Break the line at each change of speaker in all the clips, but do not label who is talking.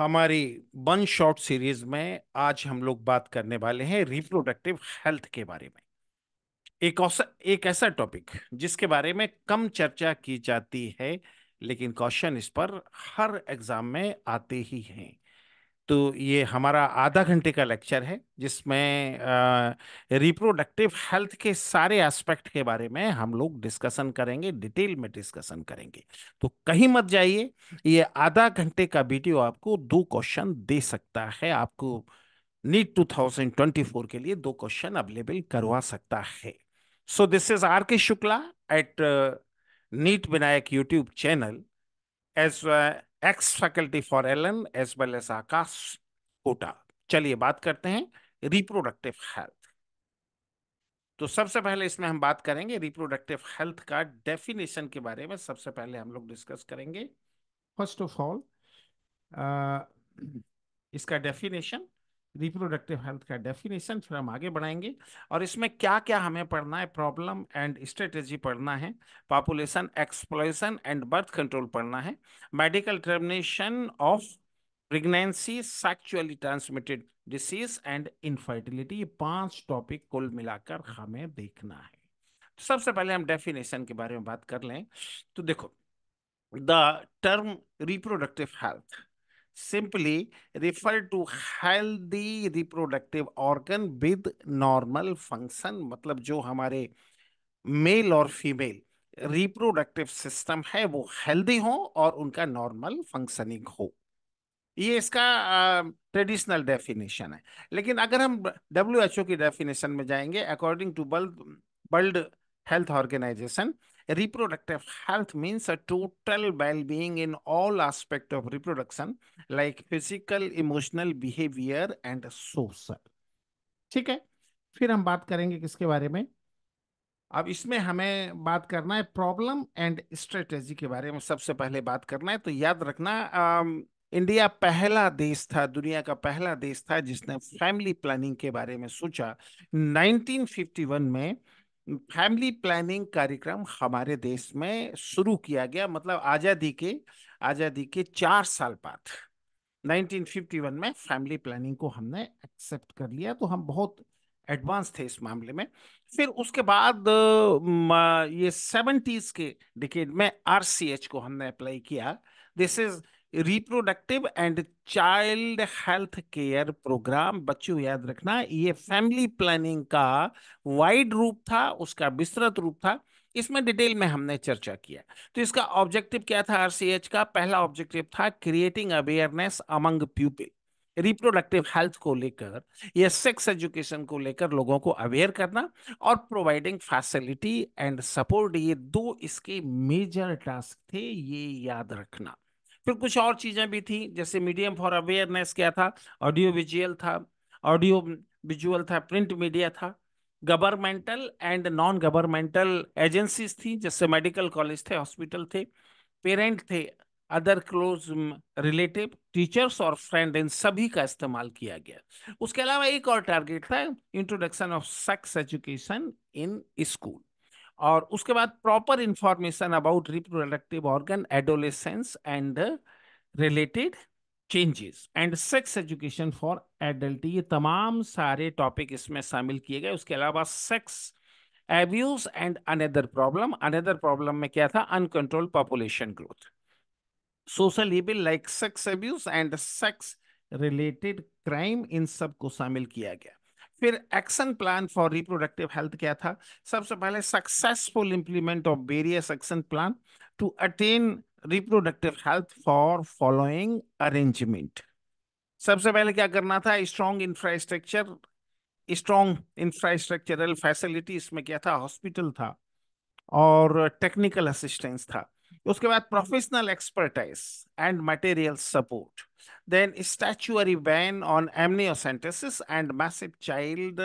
हमारी one short series में आज हम लोग बात करने वाले हैं रिप्रोडक्टिव हेल्थ के बारे में एक एक ऐसा टॉपिक जिसके बारे में कम चर्चा की जाती है लेकिन क्वेश्चन इस पर हर एग्जाम में आते ही हैं तो ये हमारा आधा घंटे का लेक्चर है जिसमें रिप्रोडक्टिव हेल्थ के सारे एस्पेक्ट के बारे में हम लोग डिस्कशन करेंगे डिटेल में डिस्कशन करेंगे तो कहीं मत जाइए ये आधा घंटे का वीडियो आपको दो क्वेश्चन दे सकता है आपको नीट 2024 के लिए दो क्वेश्चन अवेलेबल करवा सकता है so this is R K Shukla at NEET Vinayak YouTube channel as ex faculty for Allen as well as Aakash Kota चलिए बात करते हैं रिप्रोडक्टिव हेल्थ तो सबसे पहले इसमें हम बात करेंगे रिप्रोडक्टिव हेल्थ का डेफिनेशन के बारे में सबसे पहले हम लोग डिस्कस करेंगे फर्स्ट ऑफ ऑल इसका डेफिनेशन रिप्रोडक्टिव हेल्थ का डेफिनेशन फिर हम आगे बढ़ाएंगे और इसमें क्या क्या हमें पढ़ना है प्रॉब्लम एंड स्ट्रेटेजी पढ़ना है population explosion and birth control पढ़ना है medical termination of pregnancy sexually transmitted disease and infertility ये पांच टॉपिक कुल मिलाकर हमें देखना है तो सबसे पहले हम डेफिनेशन के बारे में बात कर लें तो देखो the term reproductive health simply refer to healthy reproductive organ with normal function मतलब जो हमारे मेल और फीमेल रिप्रोडक्टिव सिस्टम है वो हेल्दी हो और उनका नॉर्मल फंक्शनिंग हो ये इसका ट्रेडिशनल uh, डेफिनेशन है लेकिन अगर हम डब्ल्यू एच ओ की डेफिनेशन में जाएंगे according to world world health organisation reproductive health means a total well-being in all aspects of reproduction like physical emotional behavior and social ठीक है फिर हम बात करेंगे किसके बारे में अब इसमें हमें बात करना है प्रॉब्लम एंड स्ट्रेटेजी के बारे में सबसे पहले बात करना है तो याद रखना आ, इंडिया पहला देश था दुनिया का पहला देश था जिसने फैमिली प्लानिंग के बारे में सोचा 1951 में फैमिली प्लानिंग कार्यक्रम हमारे देश में शुरू किया गया मतलब आज़ादी के आज़ादी के चार साल बाद 1951 में फैमिली प्लानिंग को हमने एक्सेप्ट कर लिया तो हम बहुत एडवांस थे इस मामले में फिर उसके बाद ये सेवेंटीज के डिकेड में आरसीएच को हमने अप्लाई किया this is reproductive and child health care programme बच्चों याद रखना ये फैमिली प्लानिंग का वाइड रूप था उसका विस्तृत रूप था इसमें डिटेल में हमने चर्चा किया तो इसका ऑब्जेक्टिव क्या था आरसीएच का पहला ऑब्जेक्टिव था creating awareness among people reproductive health को लेकर या सेक्स एजुकेशन को लेकर लोगों को अवेयर करना और प्रोवाइडिंग फैसिलिटी एंड सपोर्ट ये दो इसके मेजर टास्क थे ये याद रखना फिर कुछ और चीज़ें भी थी जैसे मीडियम फॉर अवेयरनेस क्या था ऑडियो विजुअल था ऑडियो विजुअल था प्रिंट मीडिया था governmental and non governmental agencies थी जैसे मेडिकल कॉलेज थे हॉस्पिटल थे पेरेंट थे अदर क्लोज रिलेटिव टीचर्स और फ्रेंड इन सभी का इस्तेमाल किया गया उसके अलावा एक और टारगेट था introduction of sex education in school और उसके बाद proper information about reproductive organ adolescence and related changes and sex education for adult ये तमाम सारे टॉपिक इसमें शामिल किए गए उसके अलावा sex abuse and another problem another problem में क्या था uncontrol population growth social evil like sex abuse and sex related crime इन सब को शामिल किया गया फिर action plan for reproductive health क्या था सबसे पहले successful implement of various action plan to attain reproductive health for following arrangement सबसे पहले क्या करना था strong infrastructure strong infrastructural facility इसमें क्या था हॉस्पिटल था और टेक्निकल असिस्टेंस था उसके बाद professional expertise and material support then statutory ban on amniocentesis and massive child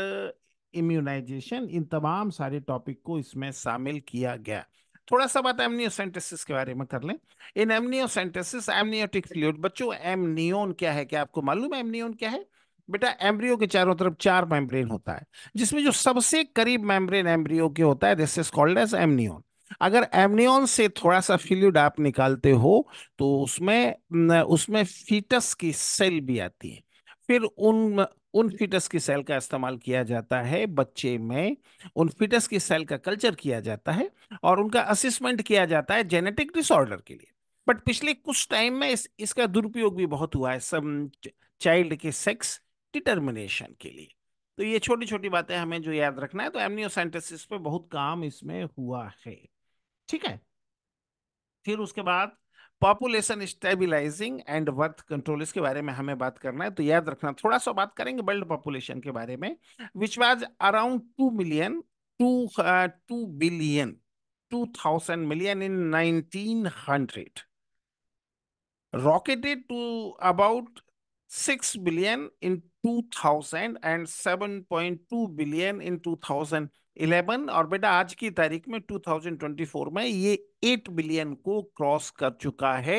immunisation इन तमाम सारे टॉपिक को इसमें शामिल किया गया थोड़ा सा बात एमनियोसेंटेसिस के बारे में कर लें इन एमनियोसेंटेसिस एमनियोटिक फ्लूड बच्चों एमनियोन क्या है क्या आपको मालूम है एमनियोन क्या है बेटा एम्ब्रियो के चारों तरफ चार मेम्ब्रेन होता है जिसमें जो सबसे करीब मेम्ब्रेन एम्ब्रियो के होता है this is called as amnion अगर एमनियन से थोड़ा सा फिल्यूड आप निकालते हो तो उसमें उसमें फीटस की सेल भी आती है फिर उन उन फीटस की सेल का इस्तेमाल किया जाता है बच्चे में उन फीटस की सेल का कल्चर किया जाता है और उनका असिसमेंट किया जाता है जेनेटिक डिसऑर्डर के लिए बट पिछले कुछ टाइम में इस, इसका दुरुपयोग भी बहुत हुआ है सब चाइल्ड के सेक्स डिटर्मिनेशन के लिए तो ये छोटी छोटी बातें हमें जो याद रखना है तो एमनियोसाइंटिस पे बहुत काम इसमें हुआ है ठीक है फिर उसके बाद population stabilising and birth control इसके बारे में हमें बात करना है तो याद रखना थोड़ा सा बात करेंगे वर्ल्ड पॉपुलेशन के बारे में which was around two million two two billion two thousand million in nineteen hundred rocketed to about 6 billion in 2000 and 7.2 billion in thousand eleven और बेटा आज की तारीख में 2024 में ये एट बिलियन को क्रॉस कर चुका है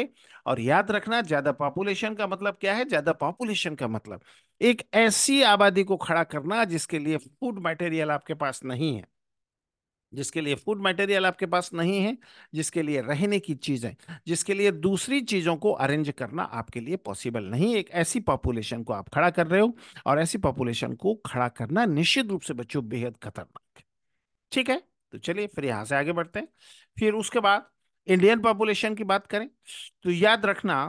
और याद रखना ज्यादा पॉपुलेशन का मतलब क्या है ज्यादा पॉपुलेशन का मतलब एक ऐसी आबादी को खड़ा करना जिसके लिए फूड मटेरियल आपके पास नहीं है जिसके लिए फूड मटेरियल आपके पास नहीं है जिसके लिए रहने की चीज़ें जिसके लिए दूसरी चीज़ों को अरेंज करना आपके लिए पॉसिबल नहीं एक ऐसी पॉपुलेशन को आप खड़ा कर रहे हो और ऐसी पॉपुलेशन को खड़ा करना निश्चित रूप से बच्चों बेहद खतरनाक ठीक है तो चलिए फिर यहां से आगे बढ़ते हैं फिर उसके बाद इंडियन पॉपुलेशन की बात करें तो याद रखना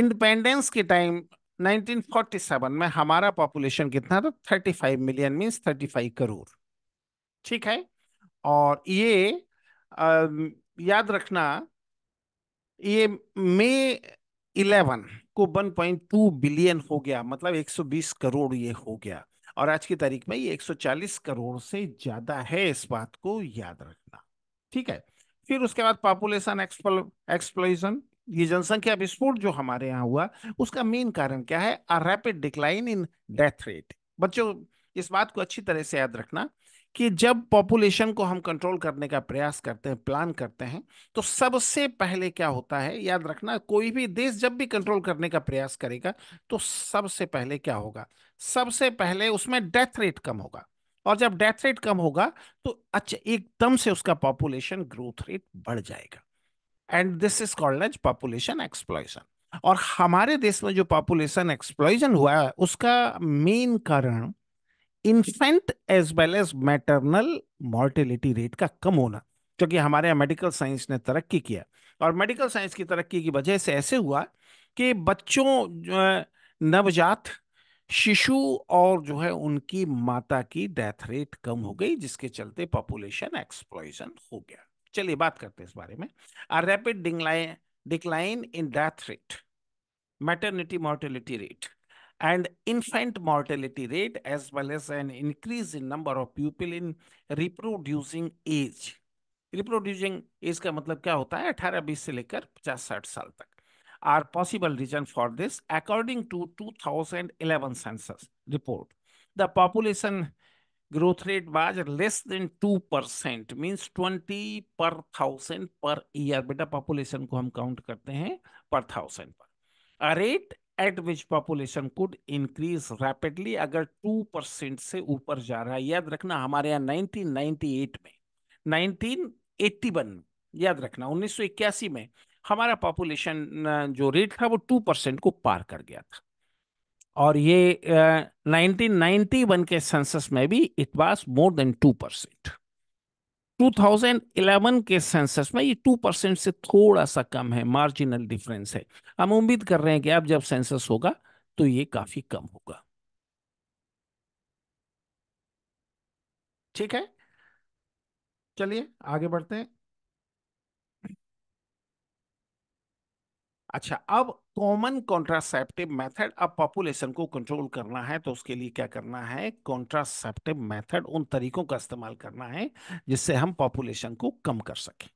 इंडिपेंडेंस के टाइम 1947 में हमारा पॉपुलेशन कितना था 35 मिलियन मीन्स 35 करोड़ ठीक है और ये आ, याद रखना ये मे 11 को 1.2 बिलियन हो गया मतलब 120 करोड़ ये हो गया और आज की तारीख में ये 140 करोड़ से ज्यादा है इस बात को याद रखना ठीक है फिर उसके बाद पॉपुलेशन एक्सप्लोजन ये जनसंख्या विस्फोट जो हमारे यहाँ हुआ उसका मेन कारण क्या है a rapid decline in death rate बच्चों इस बात को अच्छी तरह से याद रखना कि जब पॉपुलेशन को हम कंट्रोल करने का प्रयास करते हैं प्लान करते हैं तो सबसे पहले क्या होता है याद रखना कोई भी देश जब भी कंट्रोल करने का प्रयास करेगा तो सबसे पहले क्या होगा सबसे पहले उसमें डेथ रेट कम होगा और जब डेथ रेट कम होगा तो अच्छा एकदम से उसका पॉपुलेशन ग्रोथ रेट बढ़ जाएगा and this is called as population explosion और हमारे देश में जो पॉपुलेशन एक्सप्लॉयजन हुआ है उसका मेन कारण infant as well as maternal mortality rate का कम होना क्योंकि हमारे यहाँ मेडिकल साइंस ने तरक्की किया और मेडिकल साइंस की तरक्की की वजह से ऐसे हुआ कि बच्चों नवजात शिशु और जो है उनकी माता की डेथ रेट कम हो गई जिसके चलते पॉपुलेशन एक्सप्लोजन हो गया चलिए बात करते हैं इस बारे में a rapid decline in death rate maternity mortality rate and infant mortality rate as well as an increase in number of pupil in reproducing age reproducing age का मतलब क्या होता है अठारह बीस से लेकर पचास साठ साल तक are possible reason for this according to 2011 census report the population growth rate was less than two percent mean twenty per thousand per year बेटा पॉपुलेशन को हम काउंट करते हैं per thousand per rate at which population could increase rapidly अगर two percent से ऊपर जा रहा है याद रखना हमारे यहाँ 1998 में 1981 में याद रखना 1981 में हमारा पॉपुलेशन जो रेट था वो टू परसेंट को पार कर गया था और ये नाइनटीन uh, 1991 के सेंसस में भी it was more than two percent 2011 के सेंसस में ये टू परसेंट से थोड़ा सा कम है मार्जिनल डिफरेंस है हम उम्मीद कर रहे हैं कि अब जब सेंसस होगा तो ये काफी कम होगा ठीक है चलिए आगे बढ़ते हैं अच्छा अब कॉमन कॉन्ट्रासेप्टिव मेथड अब पॉपुलेशन को कंट्रोल करना है तो उसके लिए क्या करना है कॉन्ट्रासेप्टिव मेथड उन तरीकों का इस्तेमाल करना है जिससे हम पॉपुलेशन को कम कर सके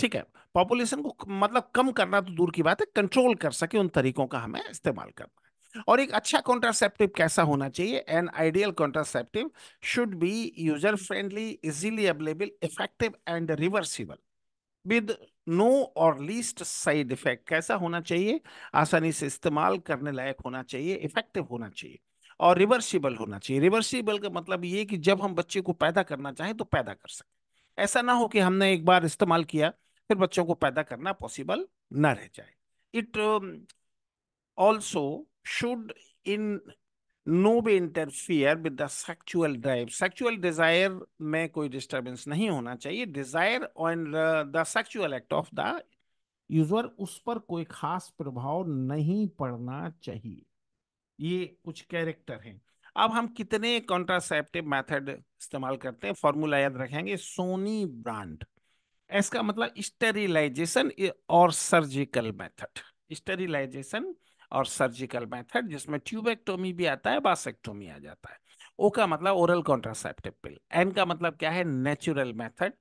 ठीक है पॉपुलेशन को मतलब कम करना तो दूर की बात है कंट्रोल कर सके उन तरीकों का हमें इस्तेमाल करना है और एक अच्छा कॉन्ट्रासेप्टिव कैसा होना चाहिए an ideal contraceptive should be user friendly easily available effective and reversible with no और लीस्ट साइड इफेक्ट कैसा होना चाहिए आसानी से इस्तेमाल करने लायक होना चाहिए इफेक्टिव होना चाहिए और रिवर्सिबल होना चाहिए रिवर्सिबल का मतलब ये कि जब हम बच्चे को पैदा करना चाहें तो पैदा कर सकें ऐसा ना हो कि हमने एक बार इस्तेमाल किया फिर बच्चों को पैदा करना पॉसिबल ना रह जाए it also should in no नोब interfere with the sexual drive sexual desire में कोई डिस्टर्बेंस नहीं होना चाहिए desire on the sexual act of the user उस पर कोई खास प्रभाव नहीं पड़ना चाहिए ये कुछ कैरेक्टर हैं अब हम कितने कॉन्ट्रासेप्टिव मेथड इस्तेमाल करते हैं फॉर्मूला याद रखेंगे सोनी ब्रांड इसका मतलब स्टेरिलाइजेशन और सर्जिकल मेथड स्टेरिलाइजेशन और सर्जिकल मेथड जिसमें ट्यूबेक्टोमी भी आता है बासेक्टोमी आ जाता है ओ का मतलब ओरल कॉन्ट्रासेप्टिव पिल एन का मतलब क्या है नेचुरल मेथड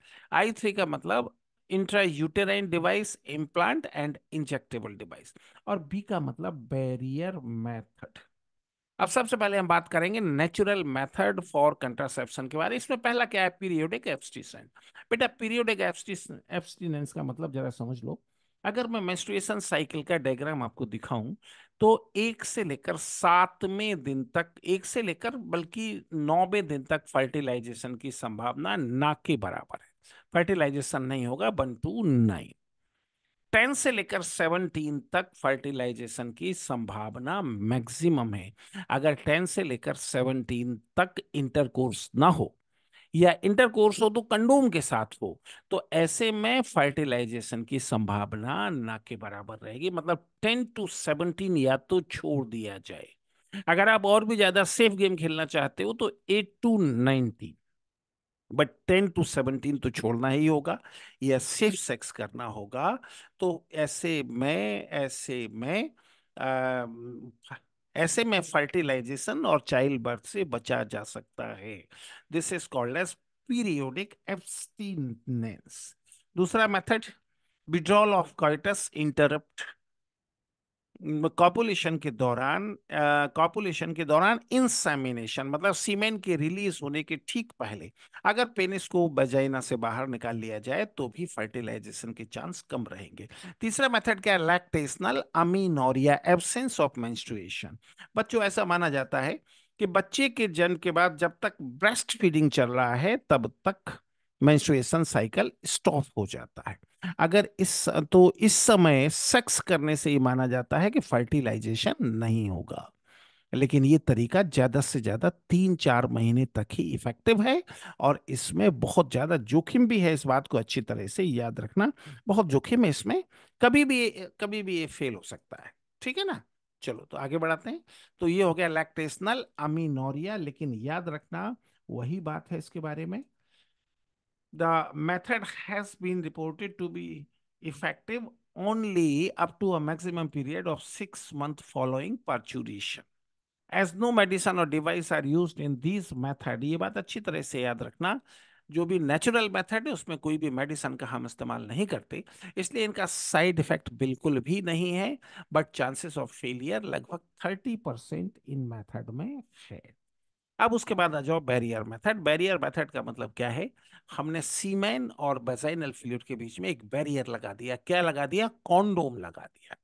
आई थ्री का मतलब intra uterine device implant and injectable device और बी का मतलब बैरियर मेथड अब सबसे पहले हम बात करेंगे नेचुरल मेथड फॉर कंट्रासेप्शन के बारे में इसमें पहला क्या है पीरियोडिक एब्सटीसेंट बेटा पीरियोडिक एब्सटिनेंस का मतलब जरा समझ लो अगर मैं मेंस्ट्रुएशन साइकिल का डायग्राम आपको दिखाऊं तो एक से लेकर सातवें दिन तक एक से लेकर बल्कि नौवे दिन तक फर्टिलाइजेशन की संभावना ना के बराबर है फर्टिलाइजेशन नहीं होगा वन टू नाइन टेन से लेकर सेवनटीन तक फर्टिलाइजेशन की संभावना मैक्सिमम है अगर टेन से लेकर सेवनटीन तक इंटरकोर्स ना हो या इंटरकोर्स हो तो कंडोम के साथ हो तो ऐसे में फर्टिलाइजेशन की संभावना ना के बराबर रहेगी मतलब टेन टू सेवनटीन या तो छोड़ दिया जाए अगर आप और भी ज्यादा सेफ गेम खेलना चाहते हो तो eight to nineteen but ten to seventeen तो छोड़ना ही होगा या सेफ सेक्स करना होगा तो ऐसे में ऐसे में आ, ऐसे में फर्टिलाइजेशन और चाइल्ड बर्थ से बचा जा सकता है this is called as periodic abstinence दूसरा method withdrawal of coitus interrupt copulation के दौरान कॉपुलेशन के दौरान इंसेमिनेशन मतलब सीमेन के रिलीज होने के ठीक पहले अगर पेनिस को बजाइना से बाहर निकाल लिया जाए तो भी फर्टिलाइजेशन के चांस कम रहेंगे तीसरा मेथड क्या है lactational amenorrhoea absence of menstruation बच्चों ऐसा माना जाता है कि बच्चे के जन्म के बाद जब तक ब्रेस्ट फीडिंग चल रहा है तब तक मेंस्ट्रुएशन साइकिल स्टॉप हो जाता है अगर इस तो इस समय सेक्स करने से ये माना जाता है कि फर्टिलाइजेशन नहीं होगा लेकिन ये तरीका ज़्यादा से ज़्यादा तीन चार महीने तक ही इफ़ेक्टिव है और इसमें बहुत ज़्यादा जोखिम भी है इस बात को अच्छी तरह से याद रखना बहुत जोखिम है इसमें कभी भी कभी भी ये फेल हो सकता है ठीक है ना चलो तो आगे बढ़ाते हैं तो ये हो गया लैक्टेशनल अमीनोरिया लेकिन याद रखना वही बात है इसके बारे में the method has been reported to be effective only up to a maximum period of six months following perturation. As no medicine or device are used in these method, ये बात अच्छी तरह से याद रखना जो भी नेचुरल मेथड है उसमें कोई भी मेडिसन का हम इस्तेमाल नहीं करते इसलिए इनका साइड इफेक्ट बिल्कुल भी नहीं है बट चांसेस ऑफ फेलियर लगभग थर्टी परसेंट इन मेथड में है अब उसके बाद आ जाओ बैरियर मेथड बैरियर मेथड का मतलब क्या है हमने सीमेन और बेजाइनल फ्लूड के बीच में एक बैरियर लगा दिया क्या लगा दिया कॉन्डोम लगा दिया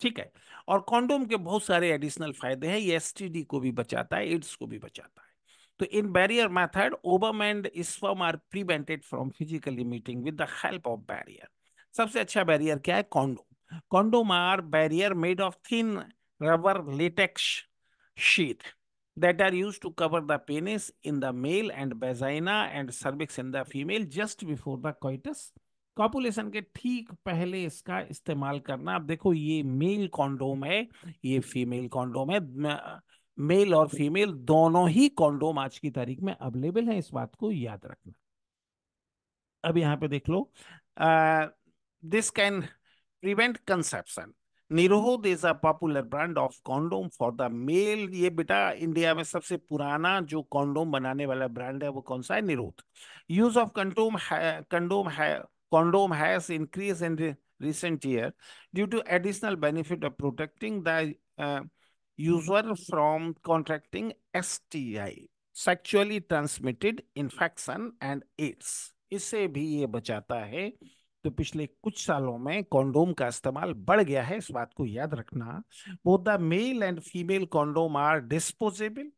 ठीक है और कॉन्डोम के बहुत सारे एडिशनल फायदे हैं ये एसटीडी को भी बचाता है एड्स को भी बचाता है तो in barrier method ovum and sperm are prevented from physically meeting with the help of barrier सबसे अच्छा बैरियर क्या है condom condom are barrier made of thin rubber latex sheet that are used to cover the penis in the male and vagina and cervix in the female just before the coitus copulation के ठीक पहले इसका इस्तेमाल करना आप देखो ये mail condom है ये फीमेल कॉन्डोम है मेल और फीमेल दोनों ही कॉन्डोम आज की तारीख में अवेलेबल है इस बात को याद रखना अब यहाँ पे देख लो this can prevent conception Nirodh is a popular brand of condom for the male ये बेटा इंडिया में सबसे पुराना जो कॉन्डोम बनाने वाला ब्रांड है वो कौन सा है Nirodh use of condom condom है condom has increase in recent year due to additional benefit of protecting the user from contracting S T I sexually transmitted infection and AIDS इससे भी ये बचाता है तो पिछले कुछ सालों में कॉन्डोम का इस्तेमाल बढ़ गया है इस बात को याद रखना both the male and female condom are disposable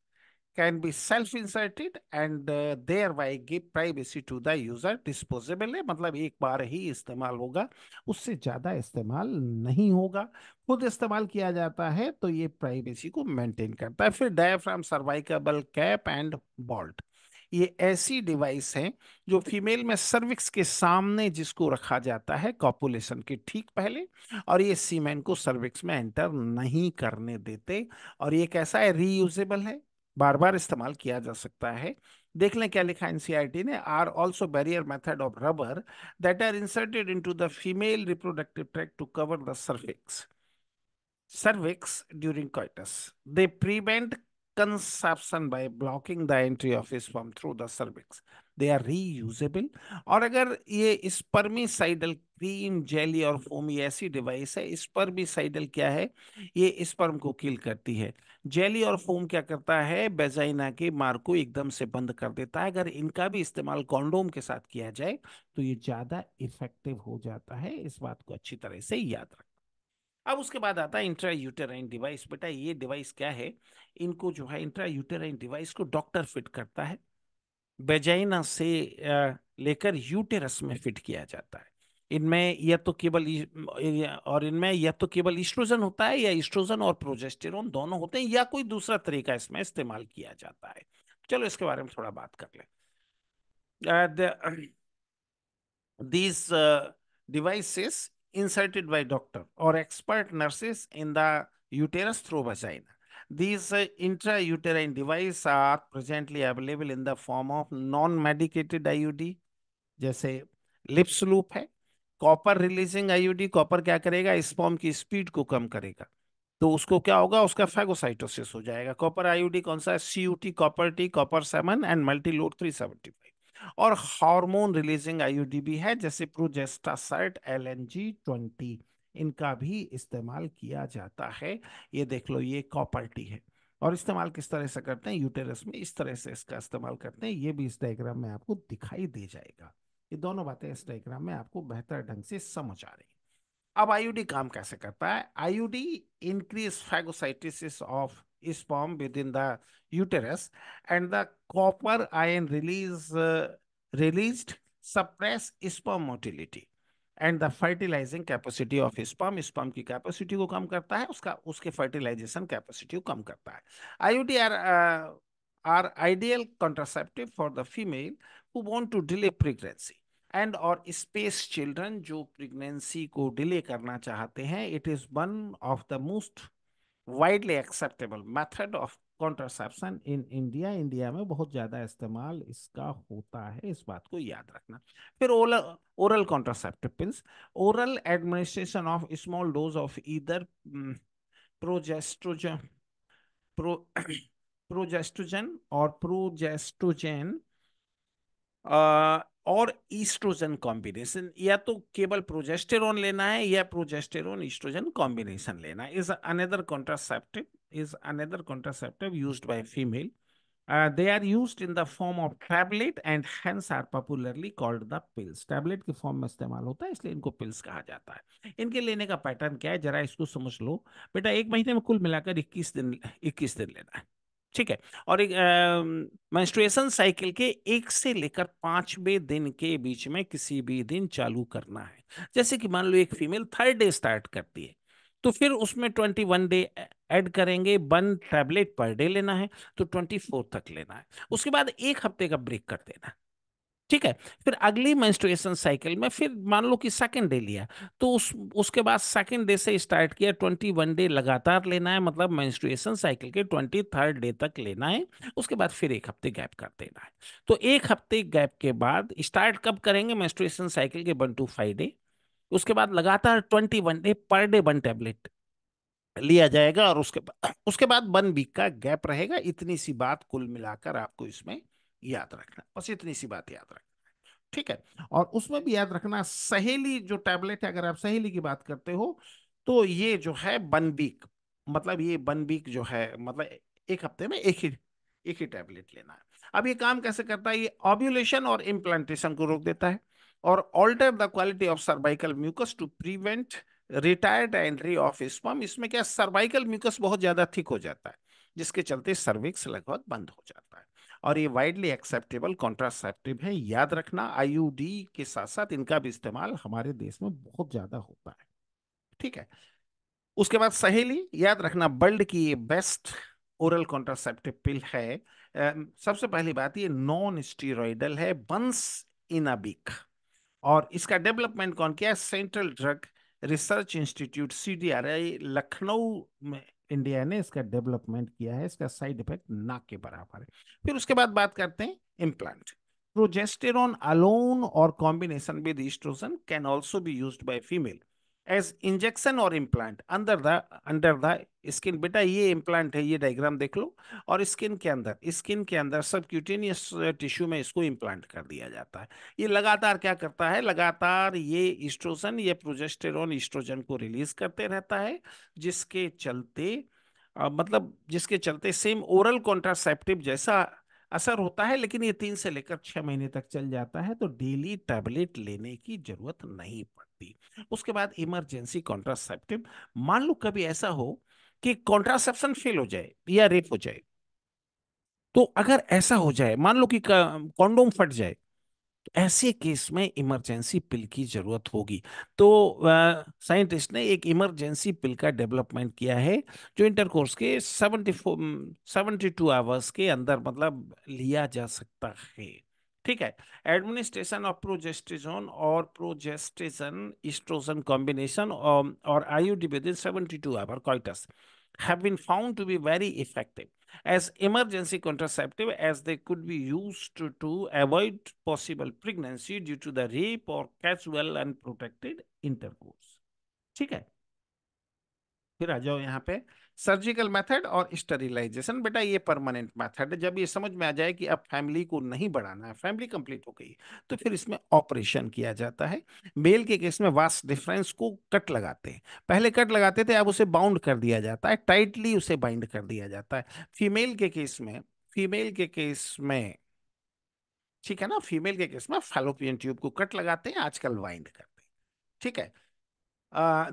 can be self inserted and there thereby give privacy to the user disposable है मतलब एक बार ही इस्तेमाल होगा उससे ज़्यादा इस्तेमाल नहीं होगा खुद इस्तेमाल किया जाता है तो ये प्राइवेसी को मेंटेन करता है फिर diaphragm cervical cap and vault ये ऐसी डिवाइस है जो फीमेल में सर्विक्स के सामने जिसको रखा जाता है कॉपुलेशन के ठीक पहले और ये सीमेन को सर्विक्स में एंटर नहीं करने देते और ये कैसा है रीयूजेबल है बार बार इस्तेमाल किया जा सकता है देख लें क्या लिखा एनसीआरटी e ने are also barrier method of rubber that are inserted in the female reproductive tract to cover the cervix cervix during coitus they prevent conception by blocking the entry of sperm through the cervix they are reusable और अगर ये spermicidal cream jelly और foam ऐसी device है spermicidal क्या है ये sperm को किल करती है जेली और फोम क्या करता है बेजाइना के मार को एकदम से बंद कर देता है अगर इनका भी इस्तेमाल कॉन्डोम के साथ किया जाए तो ये ज़्यादा इफेक्टिव हो जाता है इस बात को अच्छी तरह से याद रखें अब उसके बाद आता है इंट्रा यूटेराइन डिवाइस बेटा ये डिवाइस क्या है इनको जो है इंट्रा यूटेराइन डिवाइस को डॉक्टर फिट करता है बेजाइना से लेकर यूटेरस में फिट किया जाता है इनमें या तो केवल और इनमें या तो केवल इस्ट्रोजन होता है या इस्ट्रोजन और प्रोजेस्टेरोन दोनों होते हैं या कोई दूसरा तरीका इसमें इस्तेमाल किया जाता है चलो इसके बारे में थोड़ा बात कर लें this devices inserted by doctor or expert nurses in the uterus through vagina. These uh, intrauterine devices are presently available in the form of non-medicated IUD, जैसे lips loop है copper releasing IUD, copper क्या करेगा sperm की speed को कम करेगा तो उसको क्या होगा उसका phagocytosis हो जाएगा Copper IUD कौन सा CuT copper T copper seven and multi load three seventy और हार्मोन रिलीजिंग आईयूडी भी है जैसे progestasert L N G twenty इनका भी इस्तेमाल किया जाता है ये देख लो ये कॉपर्टी है और इस्तेमाल किस तरह से करते हैं यूटेरस में इस तरह से इसका इस्तेमाल करते हैं ये भी इस डायग्राम में आपको दिखाई दे जाएगा ये दोनों बातें इस डायग्राम में आपको बेहतर ढंग से समझ आ रही अब आईयूडी काम कैसे करता है IUD increase phagocytosis of sperm within the uterus and the copper ion release released suppress sperm motility and the fertilizing capacity of sperm sperm की कैपेसिटी को कम करता है उसका उसके फर्टिलाइजेशन कैपेसिटी को कम करता है IUD are are ideal contraceptive for the female who want to delay pregnancy and और स्पेस चिल्ड्रन जो प्रेगनेंसी को डिले करना चाहते हैं it is one of the most widely acceptable method of contraception in India India में बहुत ज़्यादा इस्तेमाल इसका होता है इस बात को याद रखना फिर oral oral contraceptive pills oral administration of small dose of either progestogen progestogen और प्रोजेस्ट्रोजन और ईस्ट्रोजन कॉम्बिनेशन या तो केवल प्रोजेस्टेरोन लेना है या प्रोजेस्टेरोन ईस्ट्रोजन कॉम्बिनेशन लेना है is another contraceptive is another contraceptive used by female. Uh, they are used in the form of tablet and hence are popularly called the pills. tablet के form में इस्तेमाल होता है इसलिए इनको pills कहा जाता है इनके लेने का pattern क्या है जरा इसको समझ लो बेटा एक महीने में कुल मिलाकर 21 दिन 21 दिन लेना है ठीक है और एक मेंस्ट्रुएशन साइकिल के एक से लेकर पांचवें दिन के बीच में किसी भी दिन चालू करना है जैसे कि मान लो एक फीमेल थर्ड डे स्टार्ट करती है तो फिर उसमें ट्वेंटी वन डे ऐड करेंगे वन टैबलेट पर डे लेना है तो ट्वेंटी फोर तक लेना है उसके बाद एक हफ्ते का ब्रेक कर देना ठीक है फिर अगली मेंस्ट्रुएशन साइकिल में फिर मान लो कि सेकेंड डे लिया तो उस उसके बाद सेकेंड डे से स्टार्ट किया ट्वेंटी वन डे लगातार लेना है मतलब मेंस्ट्रुएशन साइकिल के ट्वेंटी थर्ड डे तक लेना है उसके बाद फिर एक हफ्ते गैप कर देना है तो एक हफ्ते गैप के बाद स्टार्ट कब करेंगे मेंस्ट्रुएशन साइकिल के वन टू फाइव डे उसके बाद लगातार twenty one day per day one tablet लिया जाएगा और उसके बाद उसके बाद वन वीक का गैप रहेगा इतनी सी बात कुल मिलाकर आपको इसमें याद रखना बस इतनी सी बात याद रखना ठीक है और उसमें भी याद रखना सहेली जो टैबलेट है अगर आप सहेली की बात करते हो तो ये जो है वन वीक मतलब ये वन वीक जो है मतलब एक हफ्ते में एक ही एक ही टैबलेट लेना है अब ये काम कैसे करता है ये ऑब्यूलेशन और इम्प्लांटेशन को रोक देता है or alter the quality of cervical mucus to prevent retired entry of sperm इसमें क्या cervical mucus बहुत ज़्यादा थिक हो जाता है जिसके चलते cervix लगभग बंद हो जाता है और ये वाइडली एक्सेप्टेबल कॉन्ट्रासेप्टिव है याद रखना आईयूडी के साथ साथ इनका भी इस्तेमाल हमारे देश में बहुत ज़्यादा होता है ठीक है उसके बाद सहेली याद रखना बल्ड की ये बेस्ट ओरल कॉन्ट्रासेप्टिव पिल है सबसे पहली बात ये नॉन स्टीरोइडल है बंस इन अ बीक और इसका डेवलपमेंट कौन किया central drug research institute C Lucknow में इंडिया ने इसका डेवलपमेंट किया है इसका साइड इफेक्ट ना के बराबर है फिर उसके बाद बात करते हैं इम्प्लांट प्रोजेस्टेरॉन अलोन और combination with estrogen can also be use by female as injection और इम्प्लांट अंदर द अंडर द स्किन बेटा ये इम्प्लांट है ये डायग्राम देख लो और स्किन के अंदर स्किन के अंदर सब क्यूटेनियस टिश्यू में इसको इम्प्लांट कर दिया जाता है ये लगातार क्या करता है लगातार ये ईस्ट्रोजन ये प्रोजेस्टेरॉन ईस्ट्रोजन को रिलीज करते रहता है जिसके चलते आ, uh, मतलब जिसके चलते सेम ओरल कॉन्ट्रासेप्टिव जैसा असर होता है लेकिन ये तीन से लेकर छः महीने तक चल जाता है तो डेली टैबलेट लेने की जरूरत नहीं पड़ती सकती उसके बाद इमरजेंसी कॉन्ट्रासेप्टिव मान लो कभी ऐसा हो कि कॉन्ट्रासेप्शन फेल हो जाए या रेप हो जाए तो अगर ऐसा हो जाए मान लो कि कॉन्डोम फट जाए तो ऐसे केस में इमरजेंसी पिल की जरूरत होगी तो साइंटिस्ट ने एक इमरजेंसी पिल का डेवलपमेंट किया है जो इंटरकोर्स के 74 72 आवर्स के अंदर मतलब लिया जा सकता है ठीक है एडमिनिस्ट्रेशन ऑफ प्रोजेस्टिजोन और प्रोजेस्टेजन इस्ट्रोजन कॉम्बिनेशन और IUD within 72 hour have have been found to be very effective as emergency contraceptive as they could be used to, to avoid possible pregnancy due to the rape or casual unprotected intercourse ठीक है फिर आ जाओ यहाँ पे surgical method और sterilisation बेटा ये permanent method है जब ये समझ में आ जाए कि अब फैमिली को नहीं बढ़ाना है फैमिली कंप्लीट हो गई तो फिर इसमें ऑपरेशन किया जाता है मेल के केस में वास्ट डिफरेंस को कट लगाते हैं पहले कट लगाते थे अब उसे बाउंड कर दिया जाता है टाइटली उसे बाइंड कर दिया जाता है फीमेल के केस में फीमेल के केस में ठीक है ना फीमेल के केस में फेलोपियन ट्यूब को कट लगाते हैं आजकल वाइंड करते हैं ठीक है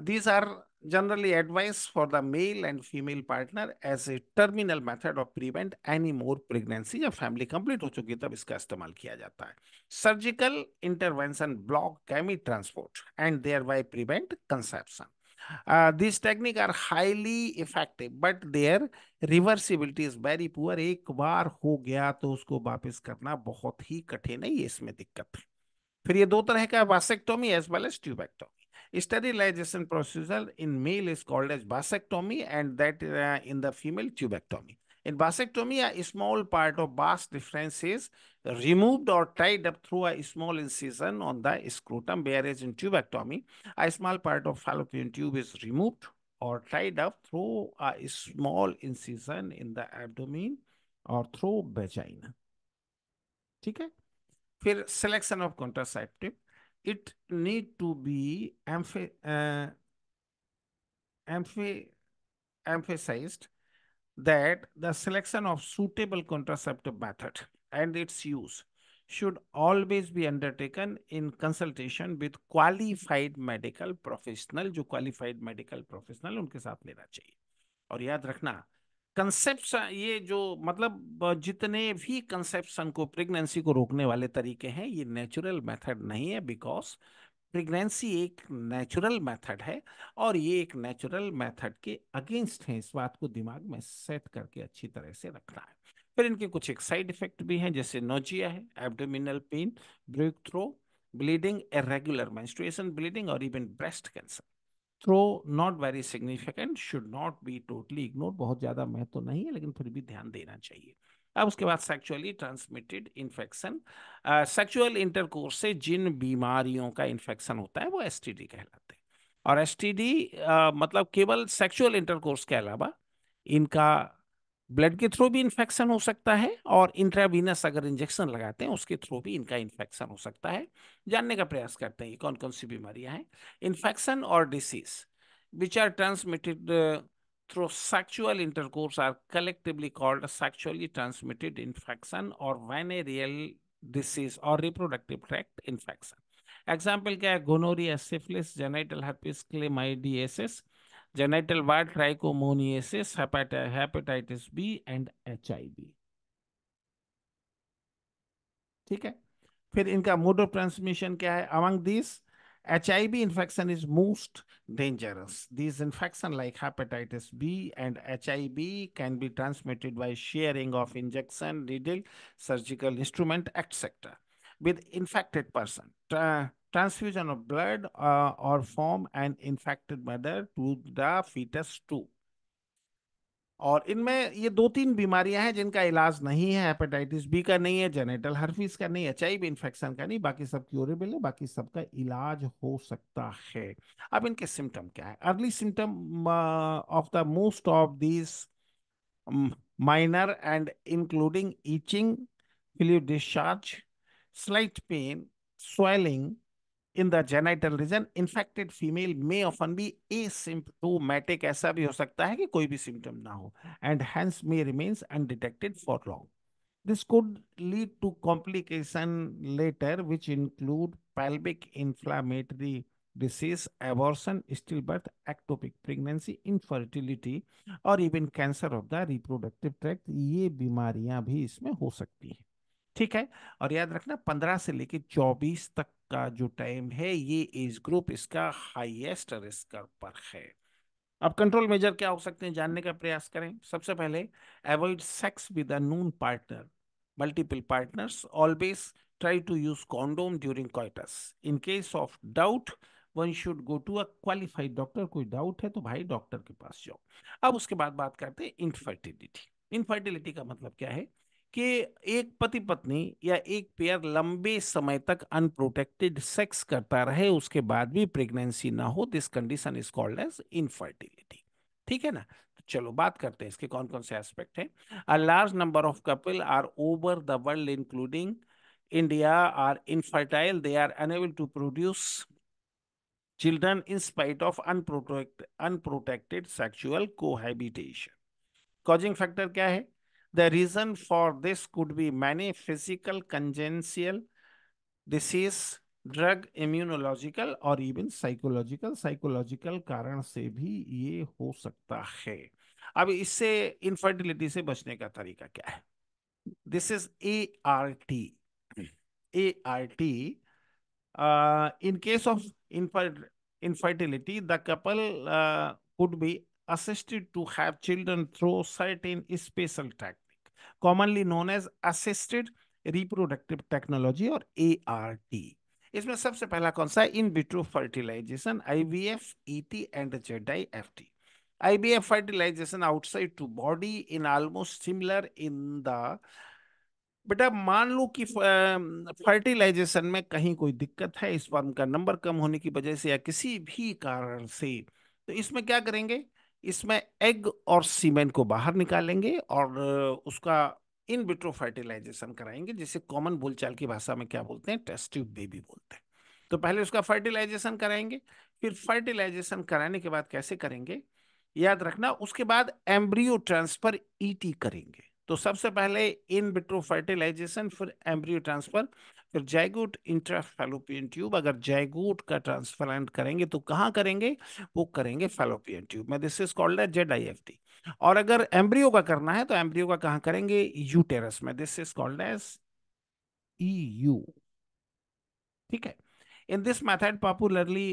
these are generally advised for the male and female partner as a terminal method of prevent any more pregnancy जब फैमिली कंप्लीट हो चुकी है तब इसका इस्तेमाल किया जाता है surgical intervention block gamete transport and thereby prevent conception this technique are highly effective but their reversibility is very poor एक बार हो गया तो उसको वापस करना बहुत ही कठिन है ये इसमें दिक्कत है फिर ये दो तरह का vasectomy as well as tubectomy sterilization procedure in male is called as vasectomy and that uh, in the female tubectomy. In vasectomy, a small part of vas difference is removed or tied up through a small incision on the scrotum, whereas in tubectomy, a small part of fallopian tube is removed or tied up through a small incision in the abdomen or through vagina. Okay. Then selection of contraceptive it need to be emph uh, emph emphasized that the selection of suitable contraceptive method and its use should always be undertaken in consultation with qualified medical professional जो qualified medical professional उनके साथ लेना चाहिए और याद रखना concept uh, ये जो मतलब जितने भी कंसेप्शन को प्रेगनेंसी को रोकने वाले तरीके हैं ये नेचुरल मेथड नहीं है बिकॉज प्रेगनेंसी एक नेचुरल मेथड है और ये एक नेचुरल मेथड के अगेंस्ट है इस बात को दिमाग में सेट करके अच्छी तरह से रखना है फिर इनके कुछ एक साइड इफेक्ट भी हैं जैसे नोजिया है abdominal pain break through bleeding irregular menstruation bleeding और even breast cancer though not very significant should not be totally ignore बहुत ज़्यादा महत्व तो नहीं है लेकिन फिर भी ध्यान देना चाहिए अब उसके बाद sexually transmitted infection sexual intercourse से जिन बीमारियों का इन्फेक्शन होता है वो डी कहलाते हैं और टी uh, मतलब केवल सेक्चुअल इंटरकोर्स के अलावा इनका ब्लड के थ्रू भी इन्फेक्शन हो सकता है और इंट्रावीनस अगर इंजेक्शन लगाते हैं उसके थ्रू भी इनका इन्फेक्शन हो सकता है जानने का प्रयास करते हैं कौन कौन सी बीमारियां हैं इन्फेक्शन और disease which are transmitted through sexual intercourse are collectively called sexually transmitted infection और वेनेरियल डिसीज और रिप्रोडक्टिव ट्रैक्ट इन्फेक्शन एग्जाम्पल क्या है gonorrhoea syphilis genital herpes chlamydiasis genital wart, trichomoniasis, hepatitis B and HIV. Okay. Then, फिर mode of transmission transmission क्या है HIV infection is most dangerous. These infection like hepatitis B and HIV can be transmitted by sharing of injection, needle, surgical instrument, etc. with infected person. Uh, transfusion of blood uh, or form an infected mother to the fetus too. और इनमें ये दो तीन बीमारियां हैं जिनका इलाज नहीं है हेपेटाइटिस बी का नहीं है जेनेटल हर्फीज का नहीं एच आई इन्फेक्शन का नहीं बाकी सब क्योरेबल है बाकी सबका इलाज हो सकता है अब इनके सिम्टम क्या है early symptom of the most of this minor and including itching fluid discharge slight pain swelling in the genital region infected female may often be asymptomatic ऐसा भी हो सकता है कि कोई भी सिम्टम ना हो and hence may remains undetected for long this could lead to complication later which include pelvic inflammatory disease abortion still birth ectopic pregnancy infertility और even cancer of the reproductive tract ये बीमारियां भी इसमें हो सकती हैं ठीक है और याद रखना पंद्रह से लेकर चौबीस तक का जो टाइम है ये एज ग्रुप इसका हाईएस्ट रिस्क पर है अब कंट्रोल मेजर क्या हो सकते हैं जानने का प्रयास करें सबसे पहले avoid sex with unknown partner multiple partners always try to use condom during coitus in case of doubt one should go to a qualified doctor कोई डाउट है तो भाई डॉक्टर के पास जाओ अब उसके बाद बात करते हैं इनफर्टिलिटी इनफर्टिलिटी का मतलब क्या है कि एक पति पत्नी या एक पेयर लंबे समय तक अनप्रोटेक्टेड सेक्स करता रहे उसके बाद भी प्रेगनेंसी ना हो this condition is called as infertility ठीक है ना तो चलो बात करते हैं इसके कौन कौन से एस्पेक्ट हैं a large number of couple are over the world including India are infertile they are unable to produce children in spite of unprotect unprotected sexual cohabitation causing factor क्या है The reason for this could be many physical congenital disease, drug immunological और even psychological psychological कारण से भी ये हो सकता है अब इससे इनफर्टिलिटी से बचने का तरीका क्या है this is A R T A R T in case of infertility the couple could be assisted to have children through certain special technique, commonly known as assisted reproductive technology or ART. इसमें सबसे पहला कौन सा है in vitro fertilization IVF ET and ZIFT IBF fertilization outside to body in almost similar in the बेटा मान लो कि fertilisation में कहीं कोई दिक्कत है इस फॉर्म का नंबर कम होने की वजह से या किसी भी कारण से तो इसमें क्या करेंगे इसमें एग और सीमेन को बाहर निकालेंगे और उसका इन विट्रो फर्टिलाइजेशन कराएंगे जिसे कॉमन बोलचाल की भाषा में क्या बोलते हैं टेस्ट्यूब बेबी बोलते हैं तो पहले उसका फर्टिलाइजेशन कराएंगे फिर फर्टिलाइजेशन कराने के बाद कैसे करेंगे याद रखना उसके बाद एम्ब्रियो ट्रांसफर ईटी करेंगे तो सबसे पहले इन विट्रो फर्टिलाइजेशन फिर एम्ब्रियो ट्रांसफर फिर जयगूट इंट्राफेलोपियन ट्यूब अगर जैगोट का ट्रांसप्लांट करेंगे तो कहाँ करेंगे वो करेंगे फेलोपियन ट्यूब में this is called Z I F T और अगर एम्ब्रियो का करना है तो एम्ब्रियो का कहाँ करेंगे यूटेरस में this is called as E U ठीक है in this method popularly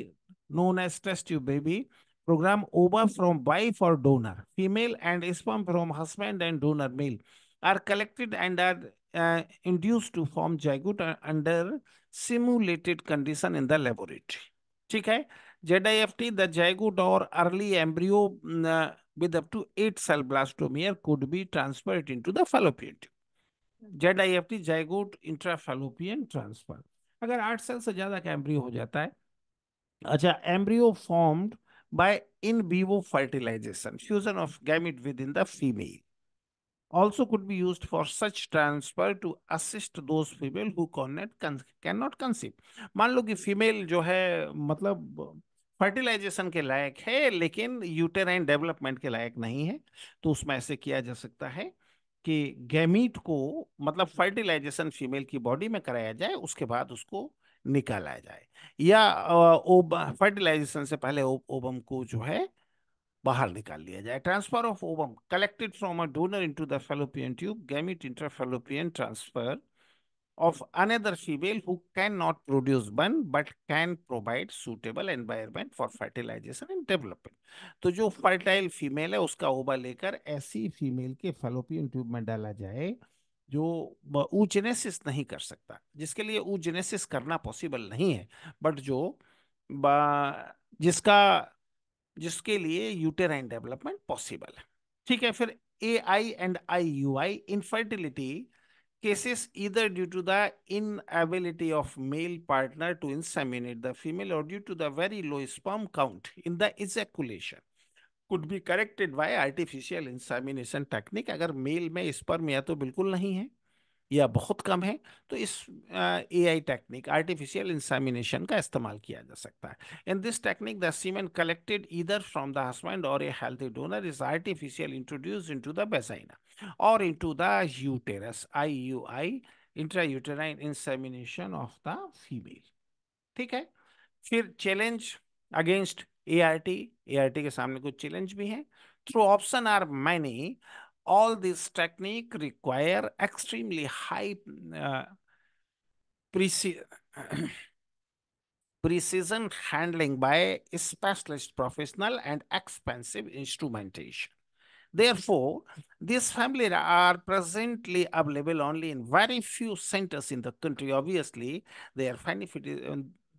known as test tube baby program ova from wife or donor female and sperm from husband and donor male are collected and are uh, induced to form zygote under simulated condition in the laboratory ठीक है Z I F T the zygote और early embryo with up to eight cell blastomere could be transferred into the fallopian tube Z I F T zygote intra fallopian transfer अगर आठ cell से ज्यादा का embryo हो जाता है अच्छा embryo formed by in vivo fertilization, fusion of gamete within the female. Also could be used for such transfer to assist those female who cannot cannot conceive. मान लो कि female जो है मतलब फर्टिलाइजेशन के लायक है लेकिन यूटेराइन डेवलपमेंट के लायक नहीं है तो उसमें ऐसे किया जा सकता है कि गैमीट को मतलब फर्टिलाइजेशन फीमेल की बॉडी में कराया जाए उसके बाद उसको निकाला जाए या फर्टिलाइजेशन से पहले ओ, ओबम को जो है बाहर निकाल लिया जाए transfer of ovum collected from a donor into the fallopian tube gamete intrafallopian transfer of another female who can not produce one but can provide suitable environment for fertilization and development तो जो fertile female है उसका ओबा लेकर ऐसी female के fallopian tube में डाला जाए जो ऊजेनेसिस नहीं कर सकता जिसके लिए ऊजेनेसिस करना पॉसिबल नहीं है बट जो जिसका जिसके लिए यूटेराइन डेवलपमेंट पॉसिबल है ठीक है फिर A I and I U I infertility cases either due to the inability of male partner to inseminate the female और due to the very low sperm count in the ejaculation could be corrected by artificial insemination technique अगर male में sperm या तो बिल्कुल नहीं है या बहुत कम है तो इस ए आई टेक्निक आर्टिफिशियल इंसामिनेशन का इस्तेमाल किया जा सकता है in this technique the semen collected either from the husband और a healthy donor is artificial introduce to the vagina और to the uterus I U I intrauterine insemination of the female ठीक है फिर चैलेंज अगेंस्ट एआरटी एआरटी के सामने कुछ challenge भी हैं though option are many all these technique require extremely high uh, precision handling by specialist professional and expensive instrumentation. Therefore, these families are presently available only in very few centers in the country. Obviously, their benefit is,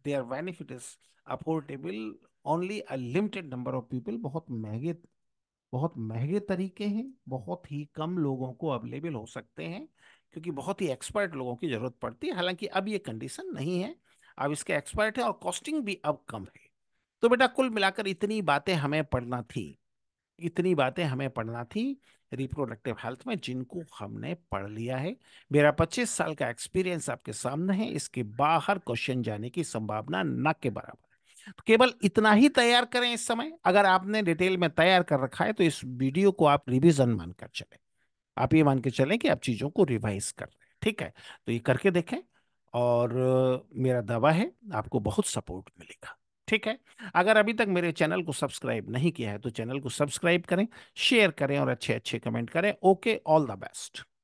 their benefit is affordable only a limited number of people बहुत महंगे बहुत महंगे तरीके हैं बहुत ही कम लोगों को available हो सकते हैं क्योंकि बहुत ही एक्सपर्ट लोगों की ज़रूरत पड़ती है हालांकि अब ये कंडीशन नहीं है अब इसके एक्सपर्ट है और कॉस्टिंग भी अब कम है तो बेटा कुल मिलाकर इतनी बातें हमें पढ़ना थी इतनी बातें हमें पढ़ना थी रिप्रोडक्टिव हेल्थ में जिनको हमने पढ़ लिया है मेरा 25 साल का एक्सपीरियंस आपके सामने है इसके बाहर क्वेश्चन जाने की संभावना न के बराबर तो केवल इतना ही तैयार करें इस समय अगर आपने डिटेल में तैयार कर रखा है तो इस वीडियो को आप रिविजन मानकर चले आप ये मान के चले कि आप चीज़ों को रिवाइज कर रहे हैं ठीक है तो ये करके देखें और मेरा दावा है आपको बहुत सपोर्ट मिलेगा ठीक है अगर अभी तक मेरे चैनल को सब्सक्राइब नहीं किया है तो चैनल को सब्सक्राइब करें शेयर करें और अच्छे अच्छे कमेंट करें ओके ऑल द बेस्ट